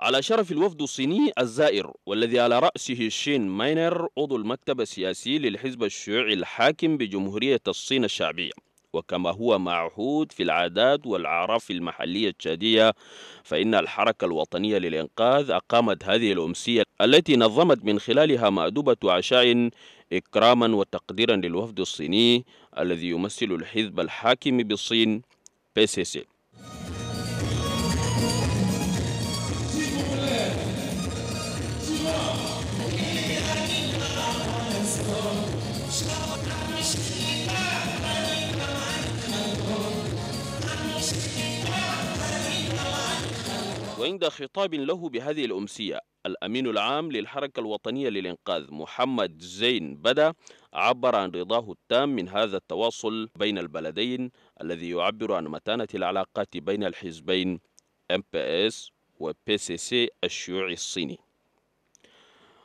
على شرف الوفد الصيني الزائر والذي على رأسه شين ماينر عضو المكتب السياسي للحزب الشيوعي الحاكم بجمهورية الصين الشعبية وكما هو معهود في العادات والأعراف المحلية التشادية فإن الحركة الوطنية للإنقاذ أقامت هذه الأمسية التي نظمت من خلالها مأدبة عشاء إكراما وتقديرا للوفد الصيني الذي يمثل الحزب الحاكم بالصين بي سي سي وعند خطاب له بهذه الأمسية الأمين العام للحركة الوطنية للإنقاذ محمد زين بدا عبر عن رضاه التام من هذا التواصل بين البلدين الذي يعبر عن متانة العلاقات بين الحزبين MPS و PCC الشيوعي الصيني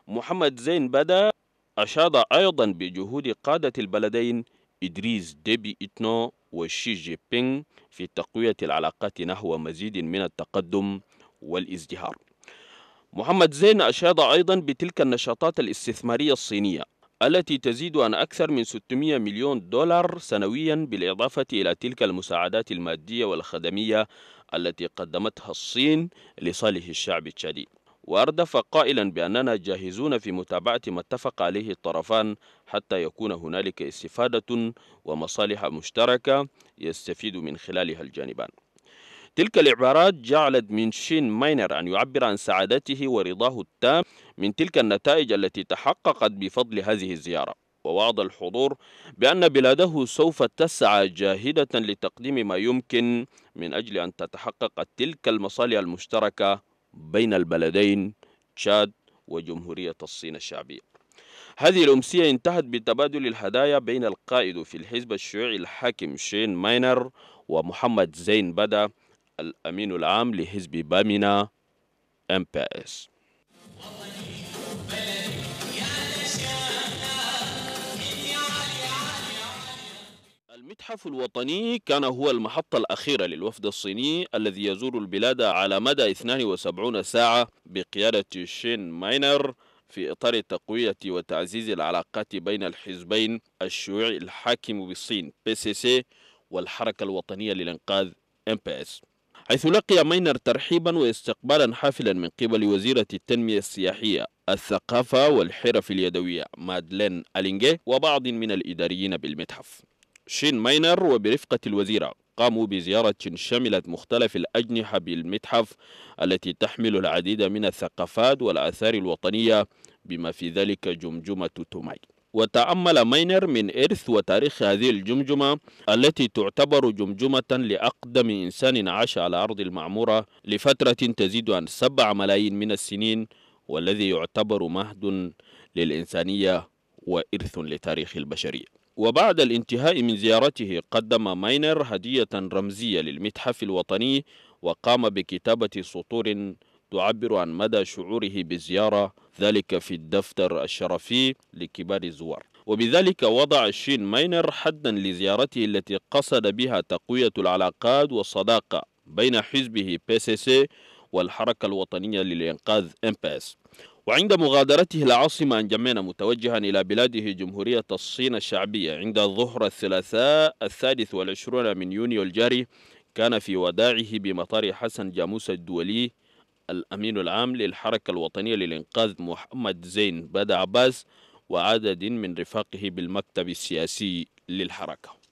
محمد زين بدا أشاد أيضا بجهود قادة البلدين إدريس ديبي إتنو وشي جي بينغ في تقوية العلاقات نحو مزيد من التقدم والازدهار محمد زين أشاد أيضا بتلك النشاطات الاستثمارية الصينية التي تزيد عن أكثر من 600 مليون دولار سنويا بالإضافة إلى تلك المساعدات المادية والخدمية التي قدمتها الصين لصالح الشعب التشادي واردف قائلا باننا جاهزون في متابعه ما اتفق عليه الطرفان حتى يكون هنالك استفاده ومصالح مشتركه يستفيد من خلالها الجانبان تلك العبارات جعلت من شين ماينر أن يعبر عن سعادته ورضاه التام من تلك النتائج التي تحققت بفضل هذه الزيارة ووعد الحضور بأن بلاده سوف تسعى جاهدة لتقديم ما يمكن من أجل أن تتحقق تلك المصالح المشتركة بين البلدين تشاد وجمهورية الصين الشعبية هذه الأمسية انتهت بتبادل الهدايا بين القائد في الحزب الشيوعي الحاكم شين ماينر ومحمد زين بدا الأمين العام لحزب بامينا MPS المتحف الوطني كان هو المحطة الأخيرة للوفد الصيني الذي يزور البلاد على مدى 72 ساعة بقيادة شين ماينر في إطار تقوية وتعزيز العلاقات بين الحزبين الشيوعي الحاكم بالصين PCC والحركة الوطنية للإنقاذ MPS حيث لقي ماينر ترحيبا واستقبالا حافلا من قبل وزيرة التنمية السياحية الثقافة والحرف اليدوية مادلين ألينجي وبعض من الإداريين بالمتحف شين ماينر وبرفقة الوزيرة قاموا بزيارة شملت مختلف الأجنحة بالمتحف التي تحمل العديد من الثقافات والآثار الوطنية بما في ذلك جمجمة توماي وتأمل ماينر من إرث وتاريخ هذه الجمجمة التي تعتبر جمجمة لأقدم إنسان عاش على أرض المعمورة لفترة تزيد عن سبع ملايين من السنين والذي يعتبر مهد للإنسانية وإرث لتاريخ البشرية وبعد الانتهاء من زيارته قدم ماينر هدية رمزية للمتحف الوطني وقام بكتابة سطور تعبر عن مدى شعوره بالزيارة ذلك في الدفتر الشرفي لكبار الزوار وبذلك وضع الشين ماينر حدا لزيارته التي قصد بها تقوية العلاقات والصداقة بين حزبه بي سي سي والحركة الوطنية للإنقاذ إمباس وعند مغادرته العاصمة أنجمين متوجها إلى بلاده جمهورية الصين الشعبية عند ظهر الثلاثاء الثالث والعشرون من يونيو الجاري كان في وداعه بمطار حسن جاموس الدولي الأمين العام للحركة الوطنية للإنقاذ محمد زين بدا عباس وعدد من رفاقه بالمكتب السياسي للحركة